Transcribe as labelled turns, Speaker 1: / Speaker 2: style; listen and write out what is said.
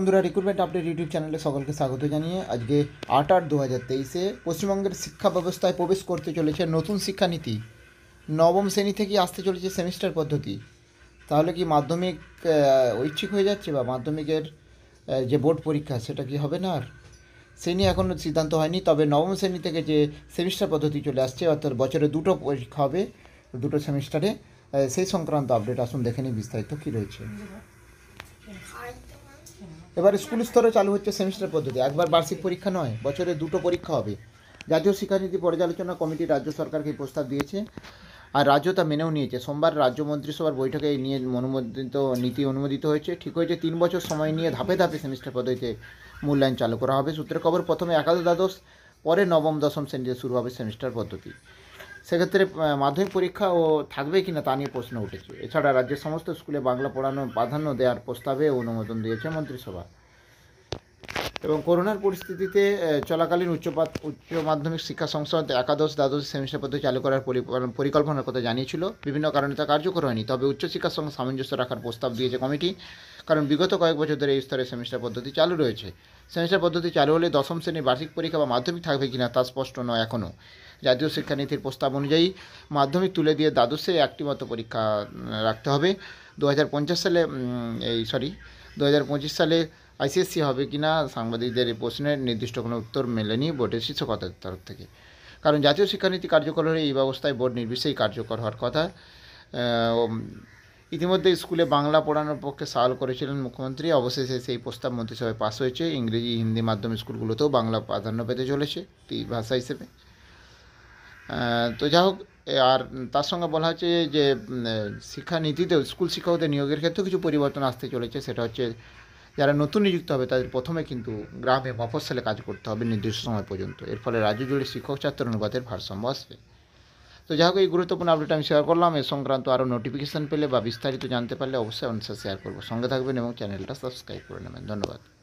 Speaker 1: বন্ধুরা recruitment update YouTube চ্যানেলে সকলকে স্বাগত জানিয়ে আজকে আট আট দু হাজার তেইশে পশ্চিমবঙ্গের শিক্ষা ব্যবস্থায় প্রবেশ করতে চলেছে নতুন শিক্ষানীতি নবম শ্রেণী থেকে আসতে চলেছে সেমিস্টার পদ্ধতি তাহলে কি মাধ্যমিক ঐচ্ছিক হয়ে যাচ্ছে বা মাধ্যমিকের যে বোর্ড পরীক্ষা সেটা কি হবে না আর সে নিয়ে এখনও সিদ্ধান্ত হয়নি তবে নবম শ্রেণী থেকে যে সেমিস্টার পদ্ধতি চলে আসছে অর্থাৎ বছরে দুটো পরীক্ষা হবে দুটো সেমিস্টারে সেই সংক্রান্ত আপডেট আসুন দেখে নিই বিস্তারিত কী রয়েছে এবার স্কুল স্তরে চালু হচ্ছে সেমিস্টার পদ্ধতি একবার বার্ষিক পরীক্ষা নয় বছরে দুটো পরীক্ষা হবে জাতীয় শিক্ষানীতি পর্যালোচনা কমিটি রাজ্য সরকারকে প্রস্তাব দিয়েছে আর রাজ্য তা মেনেও নিয়েছে সোমবার রাজ্য মন্ত্রিসভার বৈঠকে এই নিয়ে অনুমোদিত নীতি অনুমোদিত হয়েছে ঠিক হয়েছে তিন বছর সময় নিয়ে ধাপে ধাপে সেমিস্টার পদ্ধতিতে মূল্যায়ন চালু করা হবে সূত্রের খবর প্রথমে একাদশ দ্বাদশ পরে নবম দশম শ্রেণীতে শুরু হবে সেমিস্টার পদ্ধতি সেক্ষেত্রে মাধ্যমিক পরীক্ষা ও থাকবে কি না তা নিয়ে প্রশ্ন উঠেছে এছাড়া রাজ্যের সমস্ত স্কুলে বাংলা পড়ানো প্রাধান্য দেওয়ার প্রস্তাবে অনুমোদন দিয়েছে মন্ত্রিসভা এবং করোনার পরিস্থিতিতে চলাকালীন উচ্চ উচ্চ মাধ্যমিক শিক্ষা সংসদ একাদশ দ্বাদশ সেমিস্টার পদ্ধতি চালু করার পরিকল্পনার কথা জানিয়েছিল বিভিন্ন কারণে তা কার্যকর হয়নি তবে উচ্চশিক্ষার সঙ্গে সামঞ্জস্য রাখার প্রস্তাব দিয়েছে কমিটি কারণ বিগত কয়েক বছর ধরে এই স্তরে সেমিস্টার পদ্ধতি চালু রয়েছে সেমিস্টার পদ্ধতি চালু হলে দশম শ্রেণীর বার্ষিক পরীক্ষা বা মাধ্যমিক থাকবে কিনা তা স্পষ্ট নয় এখনও জাতীয় শিক্ষানীতির প্রস্তাব অনুযায়ী মাধ্যমিক তুলে দিয়ে দ্বাদশে একটি মতো পরীক্ষা রাখতে হবে দু সালে এই সরি দু সালে আইসিএসসি হবে কি না সাংবাদিকদের এই প্রশ্নের নির্দিষ্ট কোনো উত্তর মেলেনি বোর্ডের শিক্ষকতার তরফ থেকে কারণ জাতীয় শিক্ষানীতি কার্যকর হলে এই ব্যবস্থায় বোর্ড নির্বিশেষেই কার্যকর হওয়ার কথা ইতিমধ্যে স্কুলে বাংলা পড়ানোর পক্ষে সাল করেছিলেন মুখ্যমন্ত্রী অবশেষে সেই প্রস্তাব মন্ত্রিসভায় পাশ হয়েছে ইংরেজি হিন্দি মাধ্যম স্কুলগুলোতেও বাংলা প্রাধান্য পেতে চলেছে ভাষা হিসেবে তো যাই হোক আর তার সঙ্গে বলা হচ্ছে যে শিক্ষানীতিতেও স্কুল শিক্ষকদের নিয়োগের ক্ষেত্রেও কিছু পরিবর্তন আসতে চলেছে সেটা হচ্ছে যারা নতুন নিযুক্ত হবে তাদের প্রথমে কিন্তু গ্রামে মফস্বলে কাজ করতে হবে নির্দিষ্ট সময় পর্যন্ত এর ফলে রাজ্য জুড়ে শিক্ষক ছাত্র অনুপাতের ভারসাম্য আসবে তো যাই হোক এই গুরুত্বপূর্ণ আপডেট আমি শেয়ার করলাম এ সংক্রান্ত আরও নোটিফিকেশান পেলে বা বিস্তারিত জানতে পারলে অবশ্যই অনুসার শেয়ার করবো সঙ্গে থাকবেন এবং চ্যানেলটা সাবস্ক্রাইব করে নেবেন ধন্যবাদ